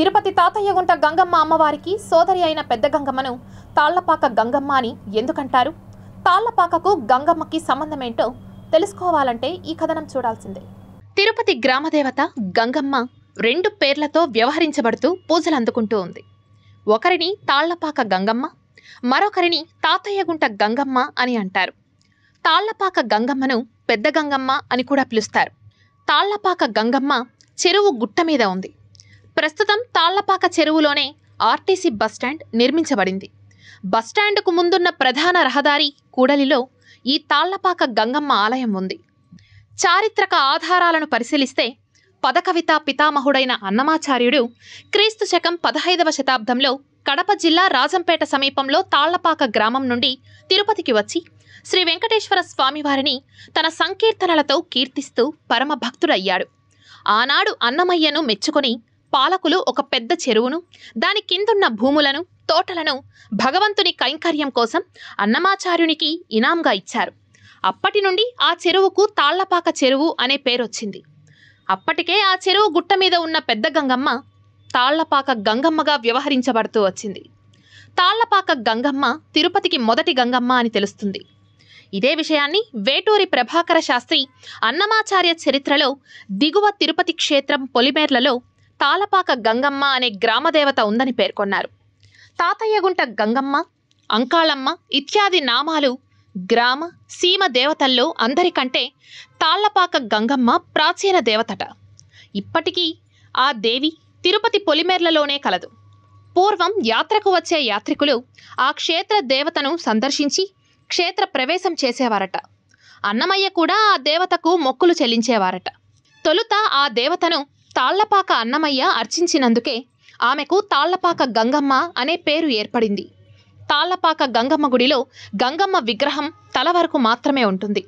తిరుపతి తాతయ్యగుంట గంగమ్మ అమ్మవారికి సోదరి అయిన పెద్ద గంగమ్మను తాళ్లపాక గంగమ్మ అని ఎందుకంటారు తాళ్లపాకకు గంగమ్మకి సంబంధమేంటో తెలుసుకోవాలంటే ఈ కథనం చూడాల్సిందే తిరుపతి గ్రామదేవత గంగమ్మ రెండు పేర్లతో వ్యవహరించబడుతూ పూజలు అందుకుంటూ ఉంది ఒకరిని తాళ్లపాక గంగమ్మ మరొకరిని తాతయ్యగుంట గంగమ్మ అని అంటారు తాళ్లపాక గంగమ్మను పెద్ద గంగమ్మ అని కూడా పిలుస్తారు తాళ్లపాక గంగమ్మ చెరువు గుట్ట మీద ఉంది ప్రస్తుతం తాళ్లపాక చెరువులోనే ఆర్టీసీ బస్టాండ్ నిర్మించబడింది బస్టాండ్కు ముందున్న ప్రధాన రహదారి కూడలిలో ఈ తాళ్లపాక గంగమ్మ ఆలయం ఉంది చారిత్రక ఆధారాలను పరిశీలిస్తే పదకవిత పితామహుడైన అన్నమాచార్యుడు క్రీస్తు శకం పదహైదవ శతాబ్దంలో కడప జిల్లా రాజంపేట సమీపంలో తాళ్లపాక గ్రామం నుండి తిరుపతికి వచ్చి శ్రీ వెంకటేశ్వర స్వామివారిని తన సంకీర్తనలతో కీర్తిస్తూ పరమభక్తుడయ్యాడు ఆనాడు అన్నమయ్యను మెచ్చుకొని పాలకులు ఒక పెద్ద చెరువును దాని కిందున్న భూములను తోటలను భగవంతుని కైంకర్యం కోసం అన్నమాచార్యునికి ఇనాంగా ఇచ్చారు అప్పటి నుండి ఆ చెరువుకు తాళ్లపాక చెరువు అనే పేరొచ్చింది అప్పటికే ఆ చెరువు గుట్ట మీద ఉన్న పెద్ద గంగమ్మ తాళ్లపాక గంగమ్మగా వ్యవహరించబడుతూ వచ్చింది తాళ్లపాక గంగమ్మ తిరుపతికి మొదటి గంగమ్మ అని తెలుస్తుంది ఇదే విషయాన్ని వేటూరి ప్రభాకర శాస్త్రి అన్నమాచార్య చరిత్రలో దిగువ తిరుపతి క్షేత్రం పొలిమేర్లలో తాలపాక గంగమ్మ అనే గ్రామదేవత ఉందని పేర్కొన్నారు తాతయ్యగుంట గంగమ్మ అంకాళమ్మ ఇత్యాది నామాలు గ్రామ సీమ దేవతల్లో అందరికంటే తాళ్లపాక గంగమ్మ ప్రాచీన దేవతట ఇప్పటికీ ఆ దేవి తిరుపతి పొలిమేర్లలోనే కలదు పూర్వం యాత్రకు వచ్చే యాత్రికులు ఆ క్షేత్ర దేవతను సందర్శించి క్షేత్ర ప్రవేశం చేసేవారట అన్నమయ్య కూడా ఆ దేవతకు మొక్కులు చెల్లించేవారట తొలుత ఆ దేవతను తాళ్లపాక అన్నమయ్య అర్చించినందుకే ఆమెకు తాళ్లపాక గంగమ్మ అనే పేరు ఏర్పడింది తాళ్లపాక గంగమ్మ గుడిలో గంగమ్మ విగ్రహం తల వరకు మాత్రమే ఉంటుంది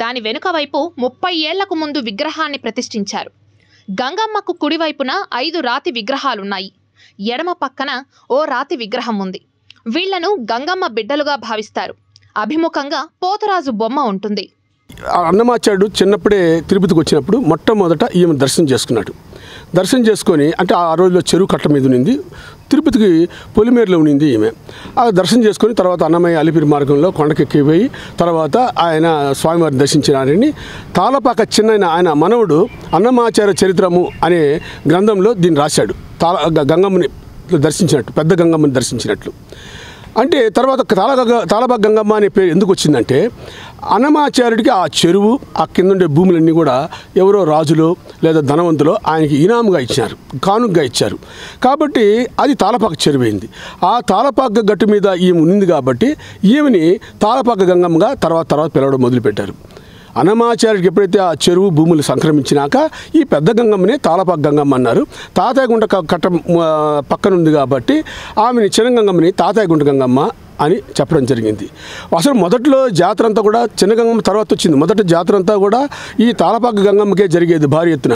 దాని వెనుక వైపు ముప్పై ఏళ్లకు ముందు విగ్రహాన్ని ప్రతిష్ఠించారు గంగమ్మకు కుడివైపున ఐదు రాతి విగ్రహాలున్నాయి ఎడమ పక్కన ఓ రాతి విగ్రహం ఉంది వీళ్లను గంగమ్మ బిడ్డలుగా భావిస్తారు అభిముఖంగా పోతురాజు బొమ్మ ఉంటుంది అన్నమాచార్యుడు చిన్నప్పుడే తిరుపతికి వచ్చినప్పుడు మొట్టమొదట ఈమె దర్శనం చేసుకున్నాడు దర్శనం చేసుకొని అంటే ఆ రోజులో చెరువు కట్ట మీద ఉన్నింది తిరుపతికి పొలిమేరులో ఉన్నింది ఈమె ఆ దర్శనం చేసుకొని తర్వాత అన్నమయ్య అలిపిరి మార్గంలో పోయి తర్వాత ఆయన స్వామివారిని దర్శించినారని తాళపాక చిన్న ఆయన మనవుడు అన్నమాచార్య చరిత్రము అనే గ్రంథంలో దీన్ని రాశాడు తాళ గంగమ్మని దర్శించినట్టు పెద్ద గంగమ్మని దర్శించినట్లు అంటే తర్వాత తాళగంగ తాళబాగ్ గంగమ్మ అనే పేరు ఎందుకు వచ్చిందంటే అన్నమాచార్యుడికి ఆ చెరువు ఆ కింద ఉండే భూములన్నీ కూడా ఎవరో రాజులు లేదా ధనవంతులు ఆయనకి ఇనాముగా ఇచ్చారు కానుగా ఇచ్చారు కాబట్టి అది తాళపాక చెరువు అయింది ఆ తాళపాక గట్టు మీద ఈమె ఉంది కాబట్టి ఈమెని తాళపాక గంగమ్మగా తర్వాత తర్వాత పిలవడం మొదలుపెట్టారు అనమాచార్యుడికి ఎప్పుడైతే ఆ చెరువు భూములు సంక్రమించినాక ఈ పెద్ద గంగమ్మనే తాళపాక గంగమ్మ అన్నారు తాతాయగుంట కట్ట పక్కనుంది కాబట్టి ఆమెని చిన్న గంగమ్మని తాతాయగుంట గంగమ్మ అని చెప్పడం జరిగింది అసలు మొదట్లో జాతర అంతా కూడా చిన్న తర్వాత వచ్చింది మొదటి జాతర అంతా కూడా ఈ తాళపాక గంగమ్మకే జరిగేది భారీ ఎత్తున